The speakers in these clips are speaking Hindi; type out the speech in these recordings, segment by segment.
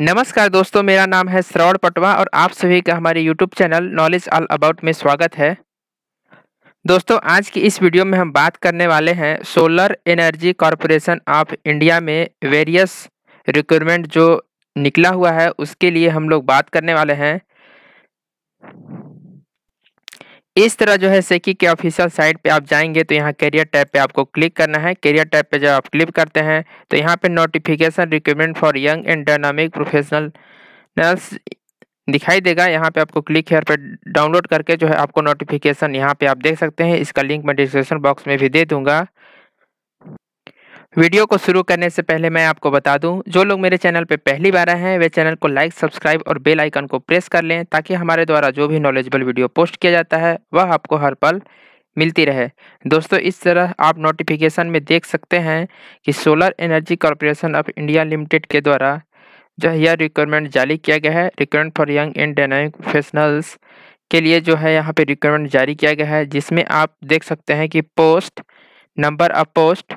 नमस्कार दोस्तों मेरा नाम है श्रवण पटवा और आप सभी का हमारे YouTube channel knowledge all about में स्वागत है दोस्तों आज की इस वीडियो में हम बात करने वाले हैं solar energy corporation of India में वेरियस रिक्वायरमेंट जो निकला हुआ है उसके लिए हम लोग बात करने वाले हैं इस तरह जो है सेकी के ऑफिशियल साइट पे आप जाएंगे तो यहाँ करियर टैब पे आपको क्लिक करना है करियर टैब पे जब आप क्लिक करते हैं तो यहाँ पे notification recruitment for young and dynamic professional दिखाई देगा यहाँ पे आपको क्लिक हेयर पे डाउनलोड करके जो है आपको नोटिफिकेशन यहाँ पे आप देख सकते हैं इसका लिंक मैं डिस्क्रिप्शन बॉक्स में भी दे दूंगा वीडियो को शुरू करने से पहले मैं आपको बता दूं जो लोग मेरे चैनल पर पहली बार आए हैं वे चैनल को लाइक सब्सक्राइब और बेल आइकन को प्रेस कर लें ताकि हमारे द्वारा जो भी नॉलेजेबल वीडियो पोस्ट किया जाता है वह आपको हर पल मिलती रहे दोस्तों इस तरह आप नोटिफिकेशन में देख सकते हैं कि solar energy corporation of India limited के द्वारा जो यह रिक्वायरमेंट जारी किया गया है requirement for young and dynamic professionals के लिए जो है यहाँ पे रिक्वायरमेंट जारी किया गया है जिसमें आप देख सकते हैं कि पोस्ट नंबर ऑफ पोस्ट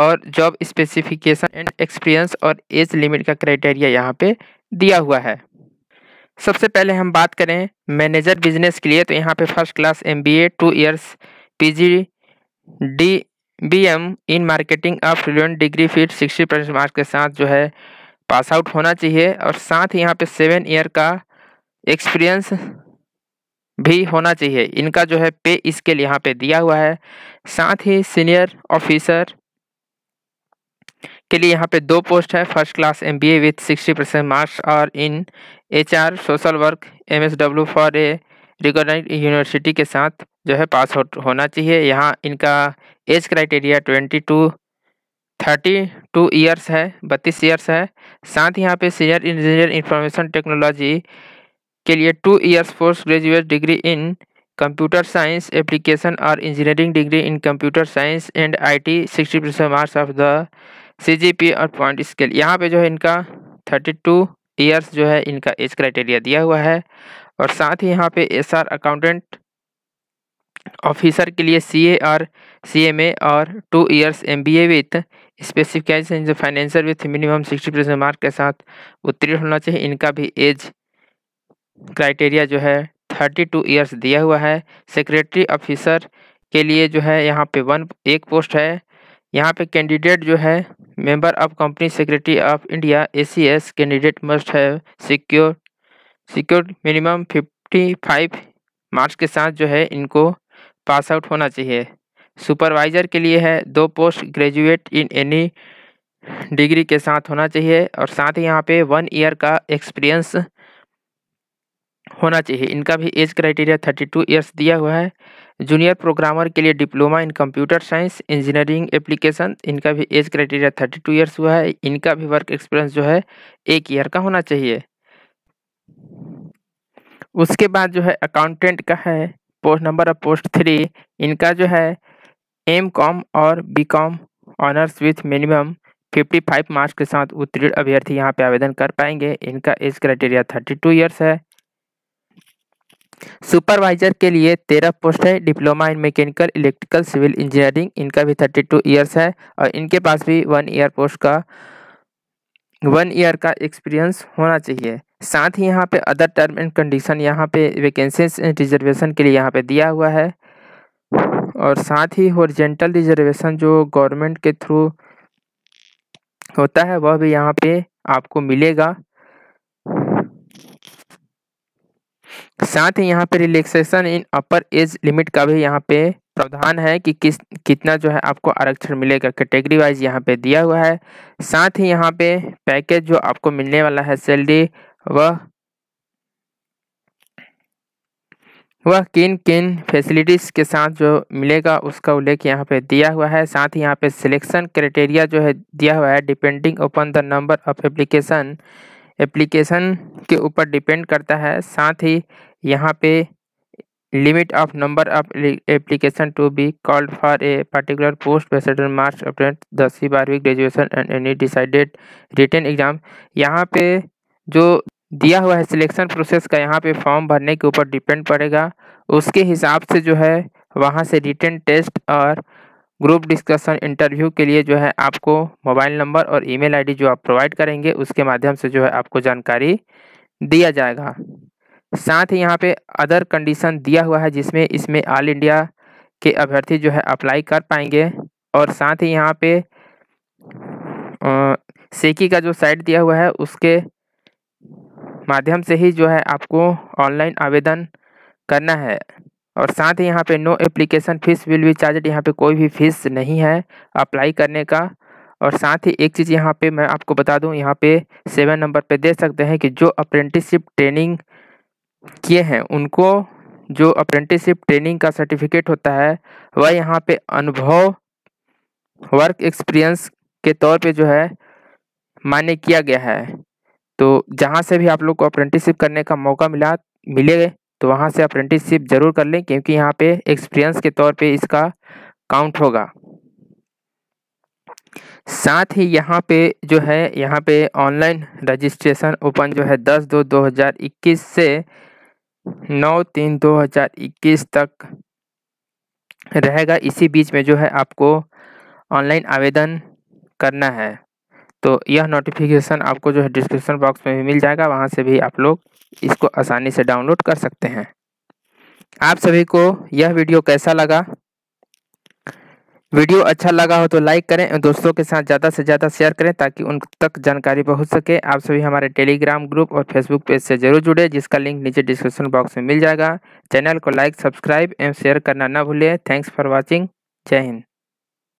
और जॉब स्पेसिफिकेशन एंड एक्सपीरियंस और एज लिमिट का क्राइटेरिया यहाँ पे दिया हुआ है सबसे पहले हम बात करें मैनेजर बिजनेस के लिए तो यहाँ पे first class M B A two years P G D B M in marketing of fluent degree feet sixty percent marks के साथ जो है पास आउट होना चाहिए और साथ ही यहाँ पे सेवन ईयर का एक्सपीरियंस भी होना चाहिए इनका जो है पे स्केल यहाँ पे दिया हुआ है साथ ही सीनियर ऑफिसर के लिए यहाँ पे दो पोस्ट है first class M B A with sixty percent marks और in H R social work M S W for a record university के साथ जो है पास हो, होना चाहिए यहाँ इनका age criteria twenty two thirty two years है बत्तीस ईयर्स है साथ ही यहाँ पे सीनियर इंजीनियर इंफॉर्मेशन टेक्नोलॉजी के लिए two years post graduate degree in computer science application और engineering degree in computer science and IT sixty percent marks of the C G P और पॉइंट स्केल यहाँ पे जो है इनका थर्टी टू ईयर्स जो है इनका एज क्राइटेरिया दिया हुआ है और साथ ही यहाँ पे एस आर अकाउंटेंट ऑफिसर के लिए सी A R C M A और two years M B A with specification जो financial with minimum sixty percent mark के साथ उत्तीर्ण होना चाहिए इनका भी एज क्राइटेरिया जो है थर्टी टू ईयर्स दिया हुआ है सेक्रेटरी ऑफिसर के लिए जो है यहाँ पे वन एक पोस्ट है यहाँ पे कैंडिडेट जो है secretary of India A C S candidate must है secure secure minimum fifty five marks के साथ जो है इनको पास आउट होना चाहिए सुपरवाइजर के लिए है दो post graduate in any degree के साथ होना चाहिए और साथ ही यहाँ पे वन ईयर का एक्सपीरियंस होना चाहिए इनका भी age criteria thirty two years दिया हुआ है जूनियर प्रोग्रामर के लिए diploma in computer science engineering application इनका भी age criteria thirty two years हुआ है इनका भी वर्क एक्सपीरियंस जो है एक ईयर का होना चाहिए उसके बाद जो है अकाउंटेंट का है post number of post three इनका जो है एम कॉम और B com honours with minimum fifty five marks के साथ उत्तीर्ण अभ्यर्थी यहाँ पे आवेदन कर पाएंगे इनका age criteria thirty two years है सुपरवाइजर के लिए तेरह पोस्ट है diploma in mechanical electrical civil engineering इनका भी थर्टी टू ईयर्स है और इनके पास भी वन ईयर पोस्ट का वन ईयर का एक्सपीरियंस होना चाहिए साथ ही यहाँ पे अदर टर्म एंड कंडीशन यहाँ पे वैकेंसीज रिजर्वेशन के लिए यहाँ पे दिया हुआ है और साथ ही हॉरिजेंटल रिजर्वेशन जो गवर्नमेंट के थ्रू होता है वह भी यहाँ पे आपको मिलेगा साथ ही यहाँ पे relaxation in upper age limit का भी यहाँ पे प्रावधान है कि किस कितना जो है आपको आरक्षण मिलेगा कैटेगरी वाइज यहाँ पे दिया हुआ है साथ ही यहाँ पे पैकेज जो आपको मिलने वाला है सैलरी वह वह किन किन फैसिलिटीज़ के साथ जो मिलेगा उसका उल्लेख यहाँ पे दिया हुआ है साथ ही यहाँ पे सिलेक्शन क्राइटेरिया जो है दिया हुआ है depending upon the number of application application के ऊपर डिपेंड करता है साथ ही यहाँ पे limit of number of application to be called for a particular post based March April दसवीं बारहवीं graduation and any decided written exam यहाँ पे जो दिया हुआ है सिलेक्शन प्रोसेस का यहाँ पे फॉर्म भरने के ऊपर डिपेंड पड़ेगा उसके हिसाब से जो है वहाँ से रिटर्न टेस्ट और ग्रुप डिस्कशन इंटरव्यू के लिए जो है आपको मोबाइल नंबर और ईमेल आईडी जो आप प्रोवाइड करेंगे उसके माध्यम से जो है आपको जानकारी दिया जाएगा साथ ही यहाँ पे अदर कंडीशन दिया हुआ है जिसमें इसमें ऑल इंडिया के अभ्यर्थी जो है अप्लाई कर पाएंगे और साथ ही यहाँ पे सेकी का जो साइट दिया हुआ है उसके माध्यम से ही जो है आपको ऑनलाइन आवेदन करना है और साथ ही यहाँ पे no application fee will be charge यहाँ पे कोई भी फीस नहीं है अप्लाई करने का और साथ ही एक चीज़ यहाँ पे मैं आपको बता दूँ यहाँ पे सेवन नंबर पे दे सकते हैं कि जो अप्रेंटिसशिप ट्रेनिंग किए हैं उनको जो अप्रेंटिसशिप ट्रेनिंग का सर्टिफिकेट होता है वह यहाँ पे अनुभव वर्क एक्सपीरियंस के तौर पे जो है मान्य किया गया है तो जहाँ से भी आप लोग को अप्रेंटिसशिप करने का मौका मिला मिले तो वहाँ से अप्रेंटिसशिप ज़रूर कर लें क्योंकि यहाँ पे एक्सपीरियंस के तौर पे इसका काउंट होगा साथ ही यहाँ पे जो है यहाँ पे ऑनलाइन रजिस्ट्रेशन ओपन जो है दस दो दो से नौ तीन दो हज़ार इक्कीस तक रहेगा इसी बीच में जो है आपको ऑनलाइन आवेदन करना है तो यह नोटिफिकेशन आपको जो है डिस्क्रिप्शन बॉक्स में भी मिल जाएगा वहाँ से भी आप लोग इसको आसानी से डाउनलोड कर सकते हैं आप सभी को यह वीडियो कैसा लगा वीडियो अच्छा लगा हो तो लाइक करें और दोस्तों के साथ ज़्यादा से ज़्यादा शेयर करें ताकि उन तक जानकारी पहुंच सके आप सभी हमारे टेलीग्राम ग्रुप और फेसबुक पेज से जरूर जुड़े जिसका लिंक नीचे डिस्क्रिप्शन बॉक्स में मिल जाएगा चैनल को लाइक सब्सक्राइब एवं शेयर करना ना भूलें थैंक्स फॉर वॉचिंग जय हिंद